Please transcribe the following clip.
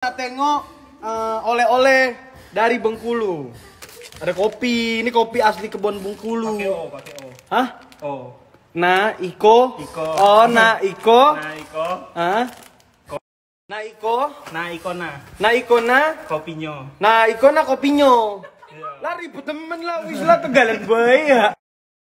kita tengok oleh oleh-oleh dari Bengkulu. Ada kopi, ini kopi asli kebun Bengkulu. Pake O, pake O. Hah? O. Nah, Iko. Iko. Oh, nah Iko. Nah Iko. Hah? Nah Iko. Nah Iko Nah Ikona. Nah Iko Kopinyo. Iya. lah ribut temen lah, wis lah tegalan bae ya.